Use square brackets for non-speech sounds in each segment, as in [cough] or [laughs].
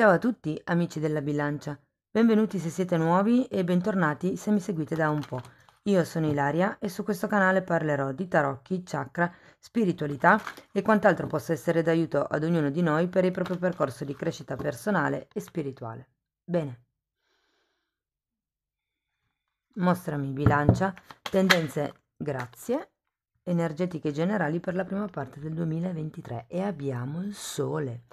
Ciao a tutti amici della bilancia, benvenuti se siete nuovi e bentornati se mi seguite da un po'. Io sono Ilaria e su questo canale parlerò di tarocchi, chakra, spiritualità e quant'altro possa essere d'aiuto ad ognuno di noi per il proprio percorso di crescita personale e spirituale. Bene. Mostrami bilancia, tendenze, grazie, energetiche generali per la prima parte del 2023 e abbiamo il sole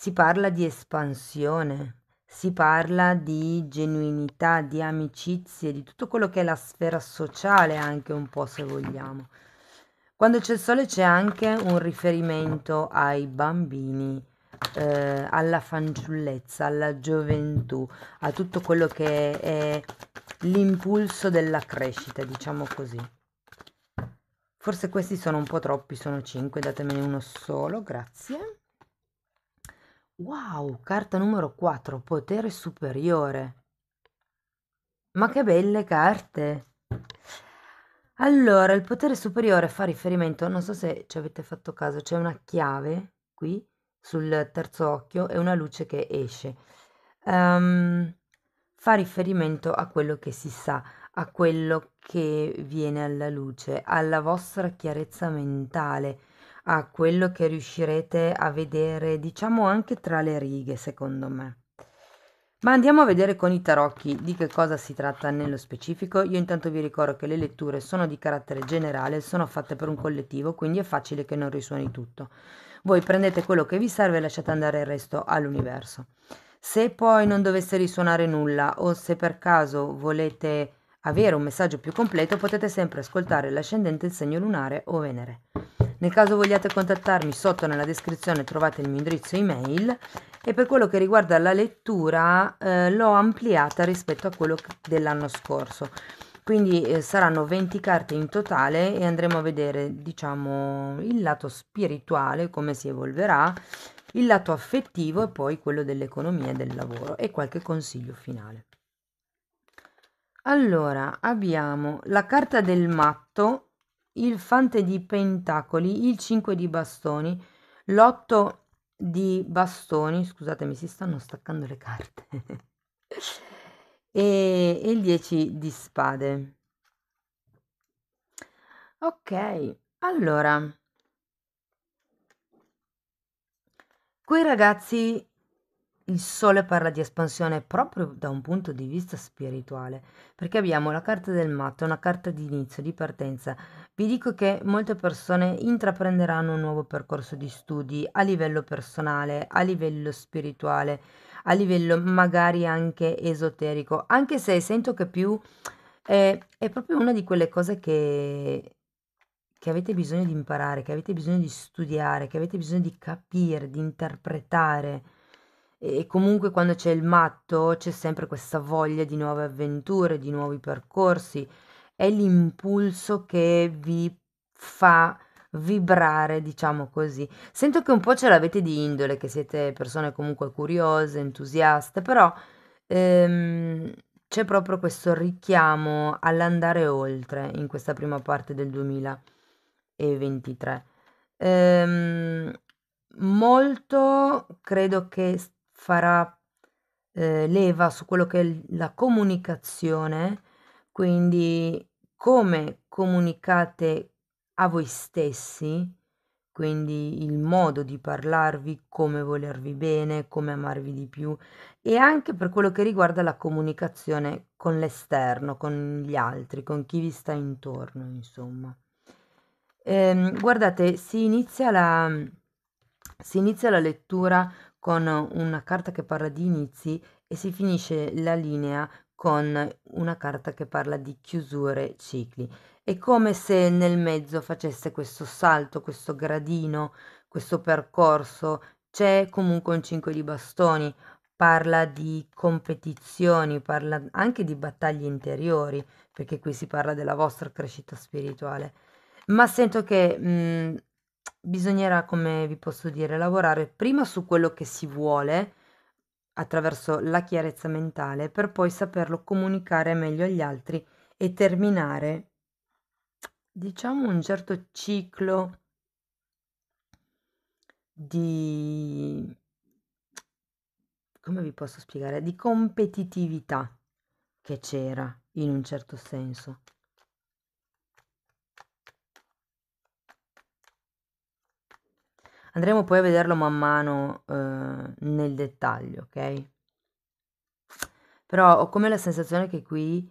si parla di espansione, si parla di genuinità, di amicizie, di tutto quello che è la sfera sociale anche un po' se vogliamo. Quando c'è il sole c'è anche un riferimento ai bambini, eh, alla fanciullezza, alla gioventù, a tutto quello che è l'impulso della crescita, diciamo così. Forse questi sono un po' troppi, sono cinque, datemene uno solo, grazie. Wow, carta numero 4, potere superiore. Ma che belle carte! Allora, il potere superiore fa riferimento, non so se ci avete fatto caso, c'è una chiave qui sul terzo occhio e una luce che esce. Um, fa riferimento a quello che si sa, a quello che viene alla luce, alla vostra chiarezza mentale a quello che riuscirete a vedere, diciamo anche tra le righe, secondo me. Ma andiamo a vedere con i tarocchi di che cosa si tratta nello specifico. Io intanto vi ricordo che le letture sono di carattere generale, sono fatte per un collettivo, quindi è facile che non risuoni tutto. Voi prendete quello che vi serve e lasciate andare il resto all'universo. Se poi non dovesse risuonare nulla o se per caso volete avere un messaggio più completo, potete sempre ascoltare l'ascendente, il segno lunare o Venere. Nel caso vogliate contattarmi, sotto nella descrizione trovate il mio indirizzo email e per quello che riguarda la lettura eh, l'ho ampliata rispetto a quello dell'anno scorso. Quindi eh, saranno 20 carte in totale e andremo a vedere, diciamo, il lato spirituale, come si evolverà, il lato affettivo e poi quello dell'economia e del lavoro e qualche consiglio finale. Allora, abbiamo la carta del matto il fante di pentacoli, il 5 di bastoni, l'8 di bastoni, scusatemi, si stanno staccando le carte, [laughs] e, e il 10 di spade. Ok, allora, quei ragazzi il Sole parla di espansione proprio da un punto di vista spirituale, perché abbiamo la carta del matto, una carta di inizio, di partenza. Vi dico che molte persone intraprenderanno un nuovo percorso di studi a livello personale, a livello spirituale, a livello magari anche esoterico, anche se sento che più è, eh, è proprio una di quelle cose che che avete bisogno di imparare, che avete bisogno di studiare, che avete bisogno di capire, di interpretare e comunque quando c'è il matto c'è sempre questa voglia di nuove avventure, di nuovi percorsi, è l'impulso che vi fa vibrare, diciamo così. Sento che un po' ce l'avete di indole, che siete persone comunque curiose, entusiaste, però ehm, c'è proprio questo richiamo all'andare oltre in questa prima parte del 2023. Ehm, molto credo che farà eh, leva su quello che è la comunicazione, quindi come comunicate a voi stessi, quindi il modo di parlarvi, come volervi bene, come amarvi di più e anche per quello che riguarda la comunicazione con l'esterno, con gli altri, con chi vi sta intorno, insomma. Ehm, guardate, si inizia, la, si inizia la lettura con una carta che parla di inizi e si finisce la linea con una carta che parla di chiusure cicli. È come se nel mezzo facesse questo salto, questo gradino, questo percorso. C'è comunque un 5 di bastoni, parla di competizioni, parla anche di battaglie interiori, perché qui si parla della vostra crescita spirituale. Ma sento che mh, mhmm, bisognerà, come vi posso dire, lavorare prima su quello che si vuole attraverso la chiarezza mentale per poi saperlo comunicare meglio agli altri e terminare, diciamo, un certo ciclo di... come vi posso spiegare? Di competitività che c'era in un certo senso. Andremo poi a vederlo man mano eh, nel dettaglio, ok? Però ho come la sensazione che qui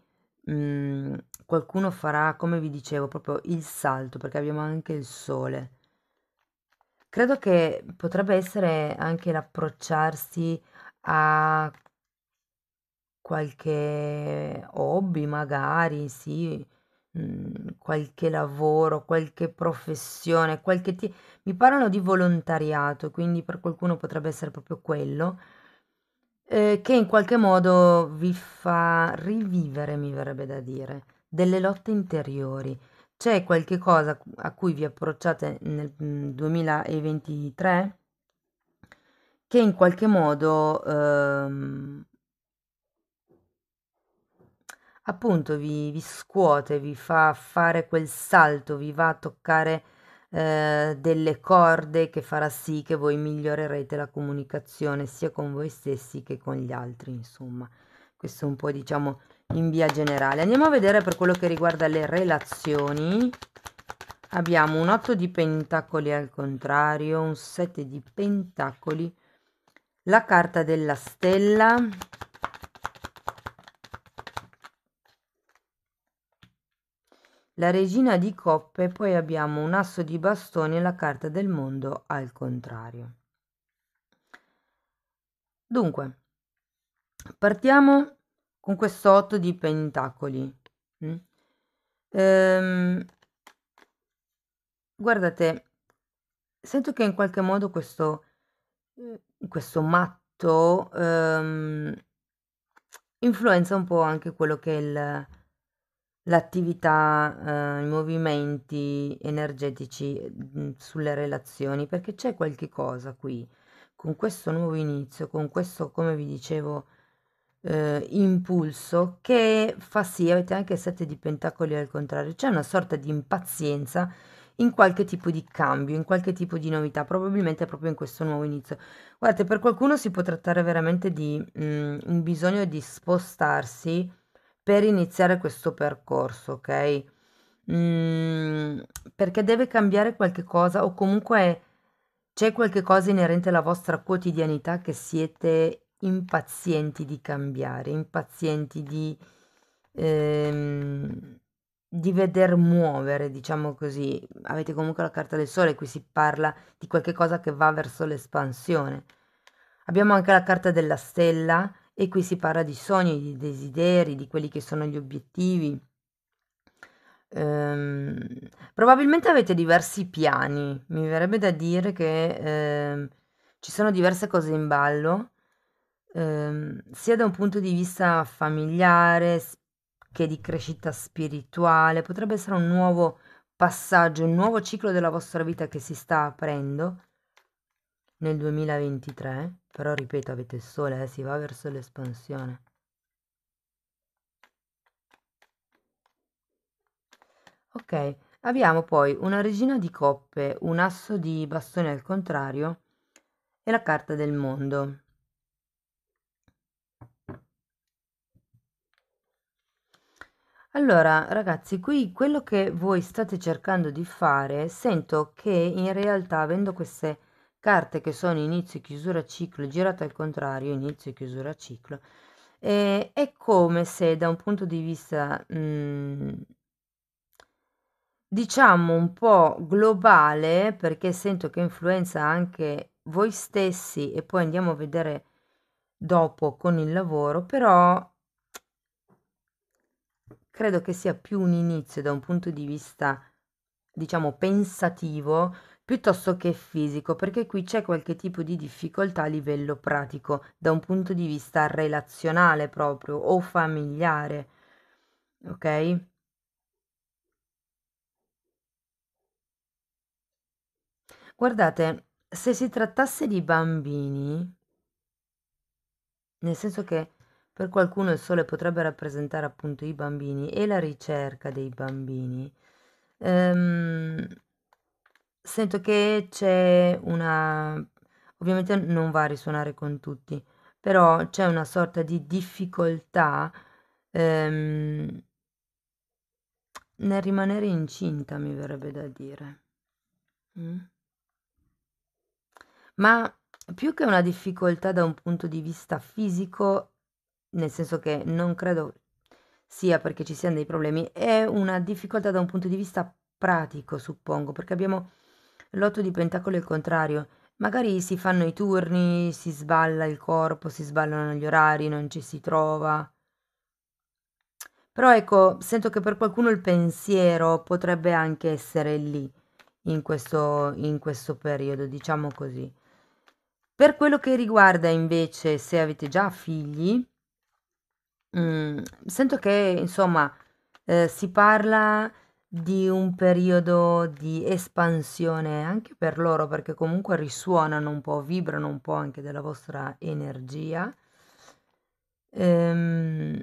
mh, mm, qualcuno farà, come vi dicevo, proprio il salto, perché abbiamo anche il sole. Credo che potrebbe essere anche l'approcciarsi a qualche hobby, magari, sì, mh, mhmm, qualche lavoro, qualche professione, qualche ti- mi parlano di volontariato, quindi per qualcuno potrebbe essere proprio quello, eh, che in qualche modo vi fa rivivere, mi verrebbe da dire, delle lotte interiori. C'è qualche cosa a cui vi approcciate nel 2023 mhmm, che in qualche modo... Ehm, appunto vi, vi scuote, vi fa fare quel salto, vi va a toccare eh, delle corde che farà sì che voi migliorerete la comunicazione sia con voi stessi che con gli altri, insomma. Questo è un po' diciamo in via generale. Andiamo a vedere per quello che riguarda le relazioni. Abbiamo un 8 di pentacoli al contrario, un 7 di pentacoli, la carta della stella, La regina di coppe, poi abbiamo un asso di bastoni e la carta del mondo al contrario. Dunque, partiamo con questo 8 di pentacoli. Mm? Ehm, guardate, sento che in qualche modo questo, eh, questo matto ehm, influenza un po' anche quello che è il l'attività, eh, i movimenti energetici mm, sulle relazioni, perché c'è qualche cosa qui, con questo nuovo inizio, con questo, come vi dicevo, eh, impulso che fa sì, avete anche sette di pentacoli al contrario, c'è una sorta di impazienza in qualche tipo di cambio, in qualche tipo di novità, probabilmente proprio in questo nuovo inizio. Guardate, per qualcuno si può trattare veramente di mh, mm, un bisogno di spostarsi per iniziare questo percorso, ok? Mm, perché deve cambiare qualche cosa o comunque c'è qualche cosa inerente alla vostra quotidianità che siete impazienti di cambiare, impazienti di, ehm, di veder muovere, diciamo così. Avete comunque la carta del sole, qui si parla di qualche cosa che va verso l'espansione. Abbiamo anche la carta della stella e qui si parla di sogni, di desideri, di quelli che sono gli obiettivi. Ehm, probabilmente avete diversi piani, mi verrebbe da dire che ehm, ci sono diverse cose in ballo, ehm, sia da un punto di vista familiare che di crescita spirituale, potrebbe essere un nuovo passaggio, un nuovo ciclo della vostra vita che si sta aprendo nel 2023. Però ripeto, avete il sole, eh, si va verso l'espansione. Ok, abbiamo poi una regina di coppe, un asso di bastone al contrario e la carta del mondo. Allora, ragazzi, qui quello che voi state cercando di fare, sento che in realtà avendo queste carte che sono inizio chiusura ciclo, girate al contrario, inizio chiusura ciclo, eh, è come se da un punto di vista, mh, mm, diciamo, un po' globale, perché sento che influenza anche voi stessi e poi andiamo a vedere dopo con il lavoro, però credo che sia più un inizio da un punto di vista, diciamo, pensativo piuttosto che fisico, perché qui c'è qualche tipo di difficoltà a livello pratico, da un punto di vista relazionale proprio o familiare. Ok? Guardate, se si trattasse di bambini, nel senso che per qualcuno il sole potrebbe rappresentare appunto i bambini e la ricerca dei bambini, ehm, Sento che c'è una ovviamente non va a risuonare con tutti, però c'è una sorta di difficoltà, ehm nel rimanere incinta, mi verrebbe da dire. Mh? Mm? Ma più che una difficoltà da un punto di vista fisico, nel senso che non credo sia perché ci siano dei problemi, è una difficoltà da un punto di vista pratico, suppongo, perché abbiamo L'otto di pentacoli è il contrario. Magari si fanno i turni, si sballa il corpo, si sballano gli orari, non ci si trova. Però ecco, sento che per qualcuno il pensiero potrebbe anche essere lì, in questo, in questo periodo, diciamo così. Per quello che riguarda invece se avete già figli, mh, mm, sento che insomma eh, si parla di un periodo di espansione anche per loro, perché comunque risuonano un po', vibrano un po' anche della vostra energia. Ehm,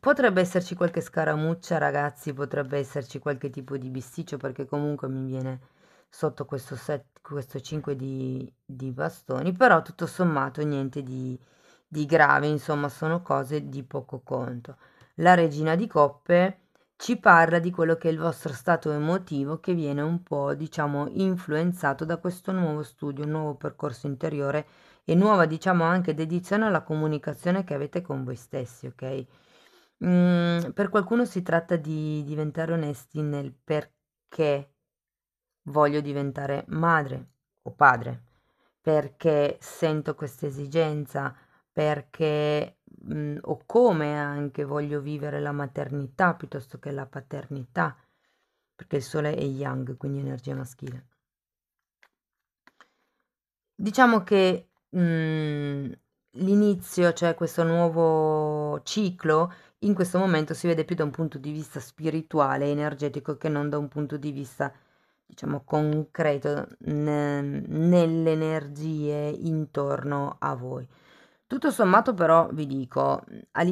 potrebbe esserci qualche scaramuccia, ragazzi, potrebbe esserci qualche tipo di bisticcio, perché comunque mi viene sotto questo, set, questo 5 di, di bastoni, però tutto sommato niente di, di grave, insomma sono cose di poco conto la regina di coppe ci parla di quello che è il vostro stato emotivo che viene un po', diciamo, influenzato da questo nuovo studio, nuovo percorso interiore e nuova, diciamo, anche dedizione alla comunicazione che avete con voi stessi, ok? Mm, per qualcuno si tratta di diventare onesti nel perché voglio diventare madre o padre, perché sento questa esigenza, perché mh, mhmm, o come anche voglio vivere la maternità piuttosto che la paternità, perché il sole è yang, quindi energia maschile. Diciamo che mh, mhmm, l'inizio, cioè questo nuovo ciclo, in questo momento si vede più da un punto di vista spirituale e energetico che non da un punto di vista, diciamo, concreto n- nelle energie intorno a voi. Tutto sommato però vi dico,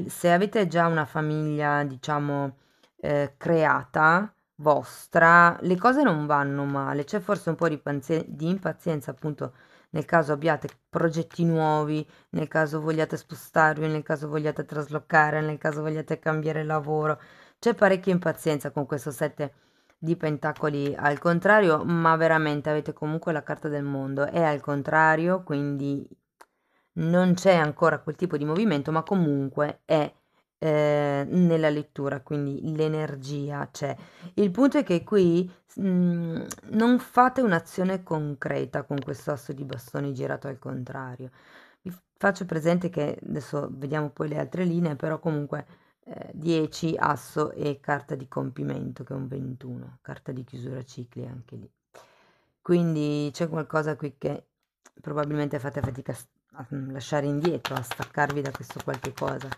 se avete già una famiglia, diciamo, eh, creata, vostra, le cose non vanno male, c'è forse un po' di, di impazienza appunto nel caso abbiate progetti nuovi, nel caso vogliate spostarvi, nel caso vogliate traslocare, nel caso vogliate cambiare lavoro, c'è parecchia impazienza con questo sette di pentacoli al contrario, ma veramente avete comunque la carta del mondo, è al contrario, quindi non c'è ancora quel tipo di movimento, ma comunque è eh, nella lettura, quindi l'energia c'è. Il punto è che qui mh, mm, non fate un'azione concreta con questo asso di bastoni girato al contrario. Vi faccio presente che adesso vediamo poi le altre linee, però comunque eh, 10 asso e carta di compimento che è un 21, carta di chiusura cicli anche lì. Quindi c'è qualcosa qui che probabilmente fate fatica a a mm, lasciare indietro, a staccarvi da questo qualche cosa.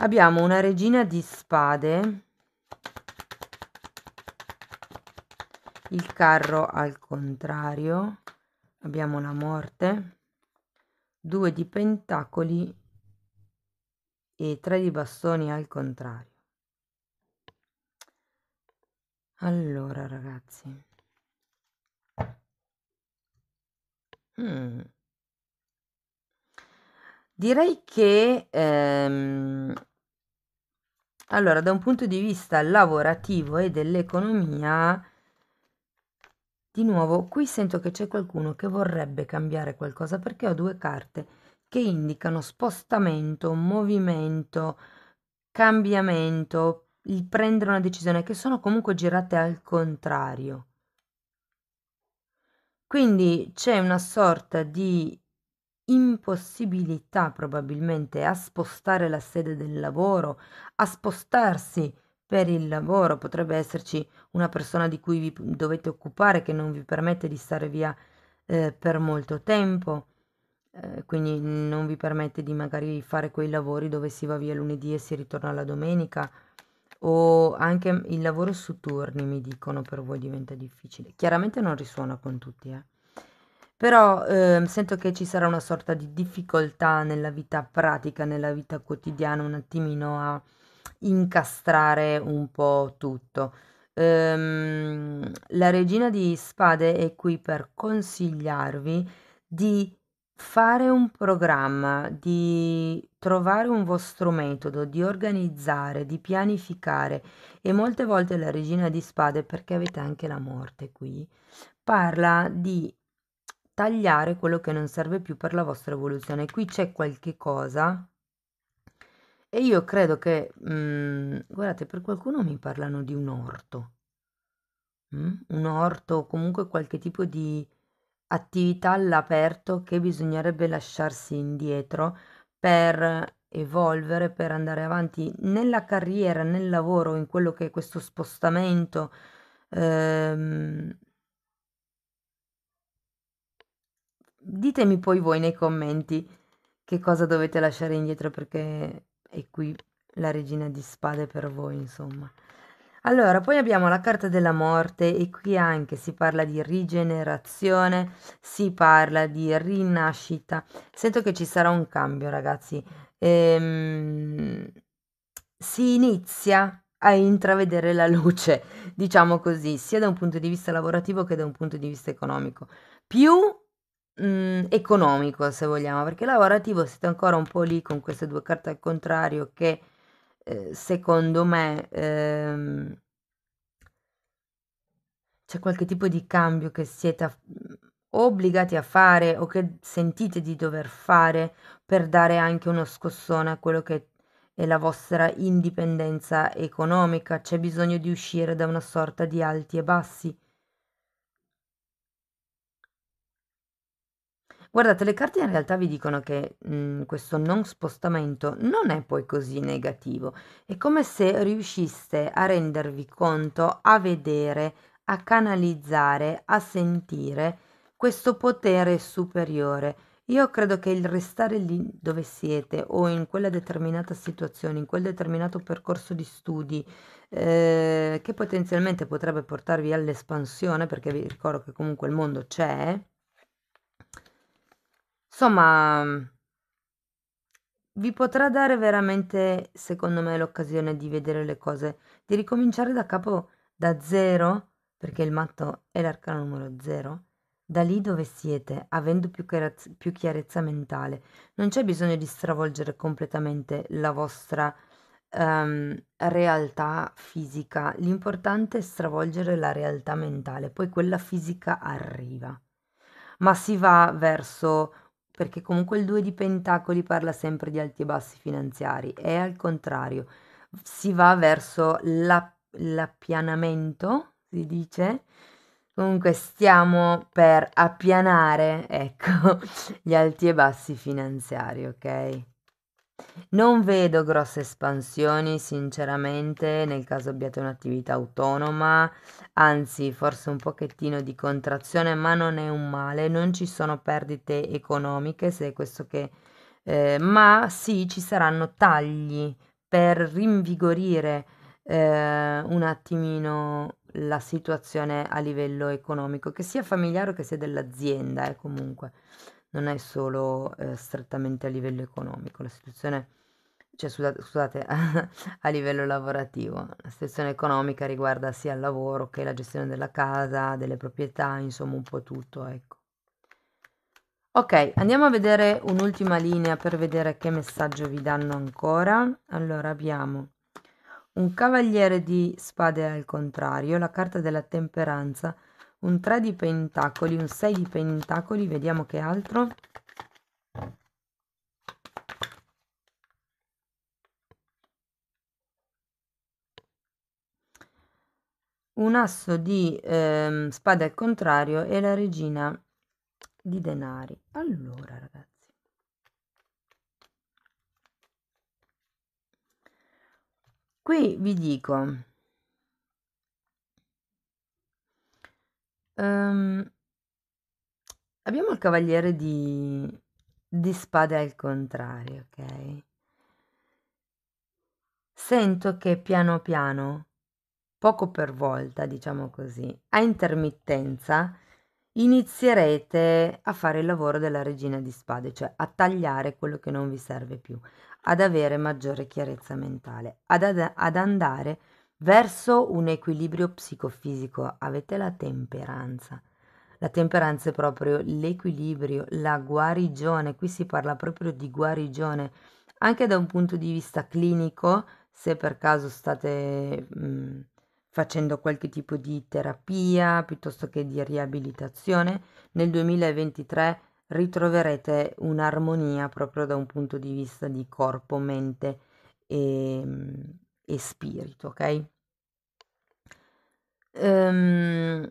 Abbiamo una regina di spade, il carro al contrario, abbiamo la morte, due di pentacoli e tre di bastoni al contrario. Allora ragazzi. Hmm. Direi che ehm, allora da un punto di vista lavorativo e dell'economia, di nuovo qui sento che c'è qualcuno che vorrebbe cambiare qualcosa perché ho due carte che indicano spostamento, movimento, cambiamento, il prendere una decisione che sono comunque girate al contrario. Quindi c'è una sorta di impossibilità probabilmente a spostare la sede del lavoro, a spostarsi per il lavoro, potrebbe esserci una persona di cui vi dovete occupare che non vi permette di stare via eh, per molto tempo, eh, quindi non vi permette di magari fare quei lavori dove si va via lunedì e si ritorna la domenica o anche il lavoro su turni mi dicono per voi diventa difficile. Chiaramente non risuona con tutti, eh. Però ehm, sento che ci sarà una sorta di difficoltà nella vita pratica, nella vita quotidiana, un attimino a incastrare un po' tutto. Ehm, la regina di spade è qui per consigliarvi di fare un programma, di trovare un vostro metodo, di organizzare, di pianificare e molte volte la regina di spade, perché avete anche la morte qui, parla di tagliare quello che non serve più per la vostra evoluzione. Qui c'è qualche cosa e io credo che, mh, mm, guardate, per qualcuno mi parlano di un orto, mh? Mm? un orto o comunque qualche tipo di attività all'aperto che bisognerebbe lasciarsi indietro per evolvere, per andare avanti nella carriera, nel lavoro, in quello che è questo spostamento. Ehm, ditemi poi voi nei commenti che cosa dovete lasciare indietro perché è qui la regina di spade per voi, insomma. Allora, poi abbiamo la carta della morte e qui anche si parla di rigenerazione, si parla di rinascita. Sento che ci sarà un cambio, ragazzi. Ehm, si inizia a intravedere la luce, diciamo così, sia da un punto di vista lavorativo che da un punto di vista economico. Più mhmm, economico se vogliamo, perché lavorativo siete ancora un po' lì con queste due carte al contrario che, ehm, secondo me, ehm c'è qualche tipo di cambio che siete a mm, obbligati a fare o che sentite di dover fare per dare anche uno scossone a quello che è la vostra indipendenza economica. C'è bisogno di uscire da una sorta di alti e bassi. Guardate, le carte in realtà vi dicono che, mhmm, questo non spostamento non è poi così negativo. È come se riusciste a rendervi conto, a vedere, a canalizzare, a sentire questo potere superiore. Io credo che il restare lì dove siete o in quella determinata situazione, in quel determinato percorso di studi, ehm, che potenzialmente potrebbe portarvi all'espansione, perché vi ricordo che comunque il mondo c'è Insomma, mm, vi potrà dare veramente, secondo me, l'occasione di vedere le cose, di ricominciare da capo da zero, perché il matto è l'arcano numero zero, da lì dove siete, avendo più, chiarezza, più chiarezza mentale. Non c'è bisogno di stravolgere completamente la vostra um, realtà fisica, l'importante è stravolgere la realtà mentale, poi quella fisica arriva, ma si va verso perché comunque il 2 di Pentacoli parla sempre di alti e bassi finanziari, e al contrario, si va verso la, l'appianamento, si dice, Comunque stiamo per appianare, ecco, [laughs] gli alti e bassi finanziari, ok? Non vedo grosse espansioni, sinceramente, nel caso abbiate un'attività autonoma, anzi forse un pochettino di contrazione, ma non è un male, non ci sono perdite economiche se è questo che... Eh, ma sì, ci saranno tagli per rinvigorire eh, un attimino la situazione a livello economico, che sia familiare o che sia dell'azienda, eh, comunque non è solo eh, strettamente a livello economico, la situazione, cioè scusate, scusate [laughs] a livello lavorativo, la situazione economica riguarda sia il lavoro che la gestione della casa, delle proprietà, insomma un po' tutto, ecco. Ok, andiamo a vedere un'ultima linea per vedere che messaggio vi danno ancora. Allora abbiamo un cavaliere di spade al contrario, la carta della temperanza, un 3 di pentacoli, un 6 di pentacoli, vediamo che altro. Un asso di ehm, spada al contrario e la regina di denari. Allora, ragazzi. Qui vi dico, Ehm, abbiamo il cavaliere di, di spade al contrario, ok? Sento che piano piano, poco per volta, diciamo così, a intermittenza, inizierete a fare il lavoro della regina di spade, cioè a tagliare quello che non vi serve più, ad avere maggiore chiarezza mentale, ad, ad, ad andare verso un equilibrio psicofisico. Avete la temperanza. La temperanza è proprio l'equilibrio, la guarigione. Qui si parla proprio di guarigione, anche da un punto di vista clinico, se per caso state mh, mm, facendo qualche tipo di terapia piuttosto che di riabilitazione, nel 2023 ritroverete un'armonia proprio da un punto di vista di corpo, mente e mh, mm, e spirito, ok? Um,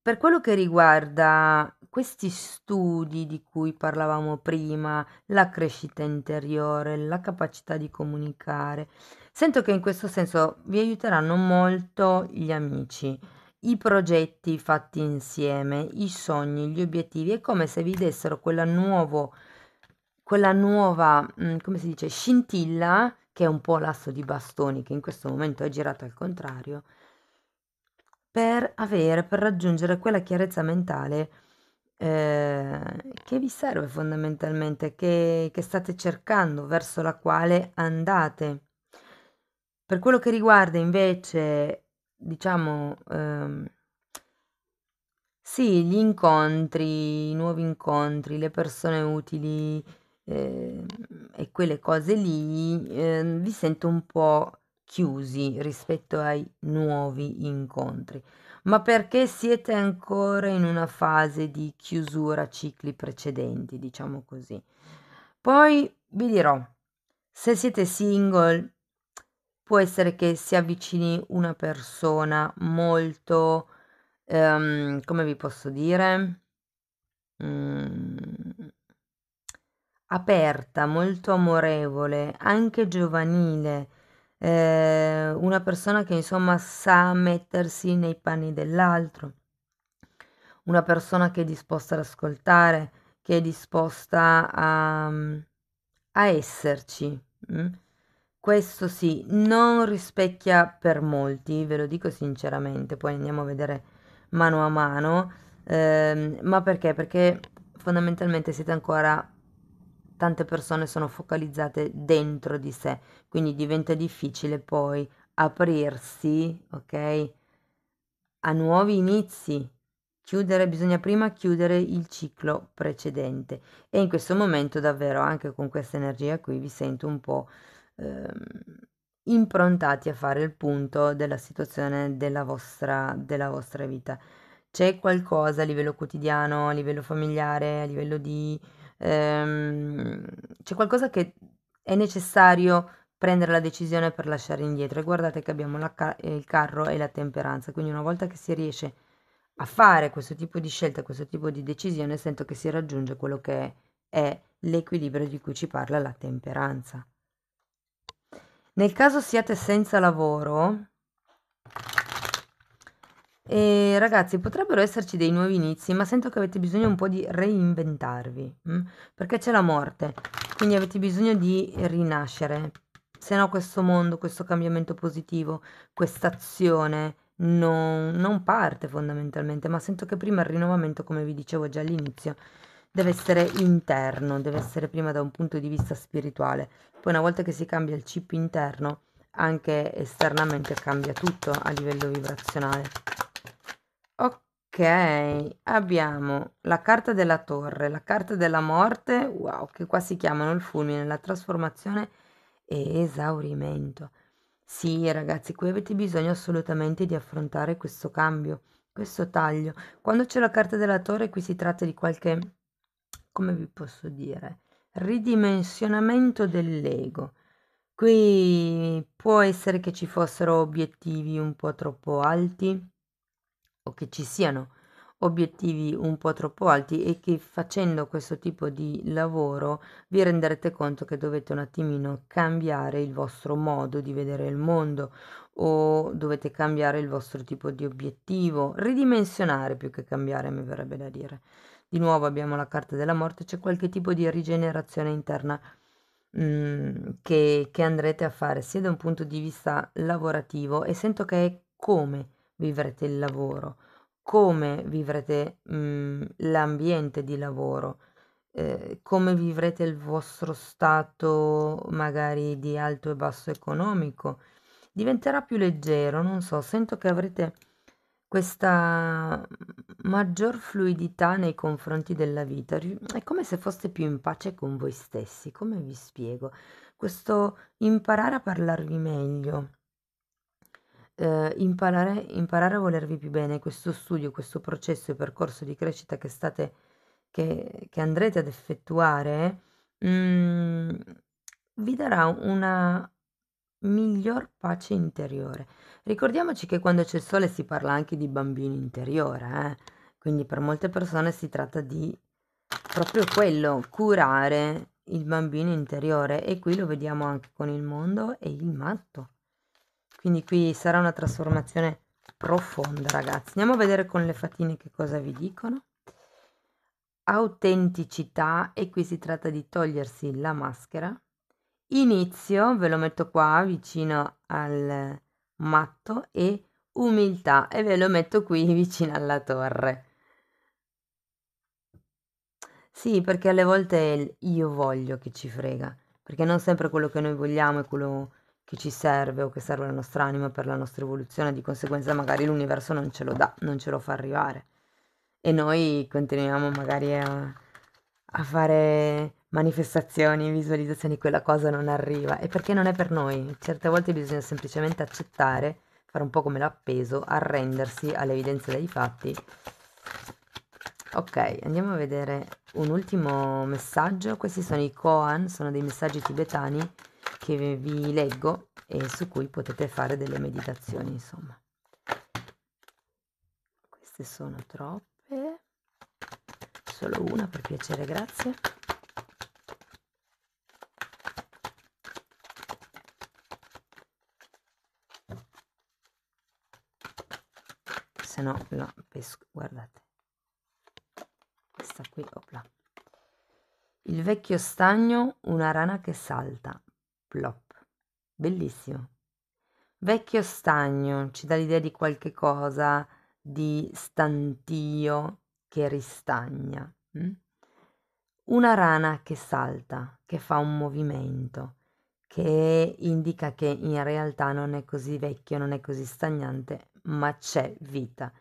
per quello che riguarda questi studi di cui parlavamo prima, la crescita interiore, la capacità di comunicare, sento che in questo senso vi aiuteranno molto gli amici, i progetti fatti insieme, i sogni, gli obiettivi, è come se vi dessero quella, nuovo, quella nuova, mm, come si dice, scintilla che è un po' l'asso di bastoni che in questo momento è girato al contrario, per avere, per raggiungere quella chiarezza mentale eh, che vi serve fondamentalmente, che, che state cercando, verso la quale andate. Per quello che riguarda invece, diciamo, ehm, sì, gli incontri, i nuovi incontri, le persone utili, eh, e quelle cose lì, eh, vi sento un po' chiusi rispetto ai nuovi incontri, ma perché siete ancora in una fase di chiusura cicli precedenti, diciamo così. Poi vi dirò, se siete single, può essere che si avvicini una persona molto, um, come vi posso dire, mm, aperta, molto amorevole, anche giovanile, eh, una persona che insomma sa mettersi nei panni dell'altro, una persona che è disposta ad ascoltare, che è disposta a, a esserci. Mm? Questo sì, non rispecchia per molti, ve lo dico sinceramente, poi andiamo a vedere mano a mano, eh, ma perché? Perché fondamentalmente siete ancora tante persone sono focalizzate dentro di sé, quindi diventa difficile poi aprirsi, ok? A nuovi inizi. Chiudere, bisogna prima chiudere il ciclo precedente e in questo momento davvero anche con questa energia qui vi sento un po' ehm, improntati a fare il punto della situazione della vostra, della vostra vita. C'è qualcosa a livello quotidiano, a livello familiare, a livello di ehm, c'è qualcosa che è necessario prendere la decisione per lasciare indietro. E guardate che abbiamo ca- eh, il carro e la temperanza, quindi una volta che si riesce a fare questo tipo di scelta, questo tipo di decisione, sento che si raggiunge quello che è l'equilibrio di cui ci parla la temperanza. Nel caso siate senza lavoro, e ragazzi, potrebbero esserci dei nuovi inizi, ma sento che avete bisogno un po' di reinventarvi, mh? Mm? perché c'è la morte, quindi avete bisogno di rinascere, se no questo mondo, questo cambiamento positivo, questa azione non, non parte fondamentalmente, ma sento che prima il rinnovamento, come vi dicevo già all'inizio, deve essere interno, deve essere prima da un punto di vista spirituale, poi una volta che si cambia il chip interno, anche esternamente cambia tutto a livello vibrazionale. Ok, abbiamo la carta della torre, la carta della morte, wow, che qua si chiamano il fulmine, la trasformazione e esaurimento. Sì, ragazzi, qui avete bisogno assolutamente di affrontare questo cambio, questo taglio. Quando c'è la carta della torre, qui si tratta di qualche, come vi posso dire, ridimensionamento dell'ego. Qui può essere che ci fossero obiettivi un po' troppo alti o che ci siano obiettivi un po' troppo alti e che facendo questo tipo di lavoro vi renderete conto che dovete un attimino cambiare il vostro modo di vedere il mondo o dovete cambiare il vostro tipo di obiettivo, ridimensionare più che cambiare mi verrebbe da dire. Di nuovo abbiamo la carta della morte, c'è qualche tipo di rigenerazione interna mh, mm, che, che andrete a fare sia da un punto di vista lavorativo e sento che è come vivrete il lavoro, come vivrete mh, mhmm, l'ambiente di lavoro, eh, come vivrete il vostro stato magari di alto e basso economico. Diventerà più leggero, non so, sento che avrete questa mhmm, maggior fluidità nei confronti della vita. È come se foste più in pace con voi stessi, come vi spiego. Questo imparare a parlarvi meglio, eh, imparare, imparare, a volervi più bene questo studio, questo processo e percorso di crescita che, state, che, che andrete ad effettuare mh, mm, vi darà una miglior pace interiore. Ricordiamoci che quando c'è il sole si parla anche di bambino interiore, eh? quindi per molte persone si tratta di proprio quello, curare il bambino interiore e qui lo vediamo anche con il mondo e il matto quindi qui sarà una trasformazione profonda ragazzi andiamo a vedere con le fatine che cosa vi dicono autenticità e qui si tratta di togliersi la maschera inizio ve lo metto qua vicino al matto e umiltà e ve lo metto qui [laughs] vicino alla torre sì perché alle volte io voglio che ci frega perché non sempre quello che noi vogliamo è quello che ci serve o che serve alla nostra anima per la nostra evoluzione, di conseguenza magari l'universo non ce lo dà, non ce lo fa arrivare. E noi continuiamo magari a, a fare manifestazioni, visualizzazioni, quella cosa non arriva. E perché non è per noi? Certe volte bisogna semplicemente accettare, fare un po' come l'appeso, arrendersi all'evidenza dei fatti. Ok, andiamo a vedere un ultimo messaggio. Questi sono i koan, sono dei messaggi tibetani che vi leggo e su cui potete fare delle meditazioni, insomma. Queste sono troppe, solo una per piacere, grazie. Se no, la pesco, guardate. Questa qui, opla. Il vecchio stagno, una rana che salta plop. Bellissimo. Vecchio stagno ci dà l'idea di qualche cosa di stantio che ristagna. Mm? Una rana che salta, che fa un movimento, che indica che in realtà non è così vecchio, non è così stagnante, ma c'è vita,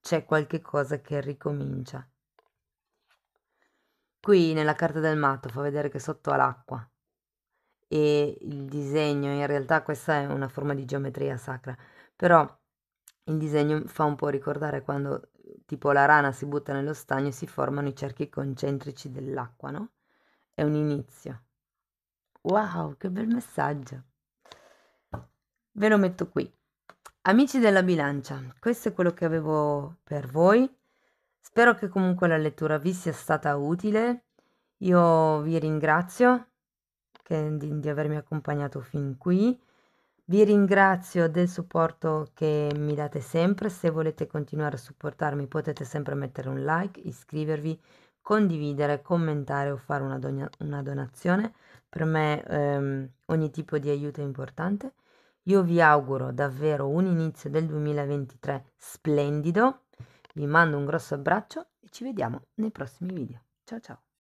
c'è qualche cosa che ricomincia. Qui nella carta del matto fa vedere che sotto all'acqua e il disegno, in realtà questa è una forma di geometria sacra, però il disegno fa un po' ricordare quando tipo la rana si butta nello stagno e si formano i cerchi concentrici dell'acqua, no? È un inizio. Wow, che bel messaggio! Ve lo metto qui. Amici della bilancia, questo è quello che avevo per voi. Spero che comunque la lettura vi sia stata utile. Io vi ringrazio Kendin di avermi accompagnato fin qui. Vi ringrazio del supporto che mi date sempre, se volete continuare a supportarmi potete sempre mettere un like, iscrivervi, condividere, commentare o fare una, don- una donazione. Per me ehm, ogni tipo di aiuto è importante. Io vi auguro davvero un inizio del 2023 splendido. Vi mando un grosso abbraccio e ci vediamo nei prossimi video. Ciao ciao!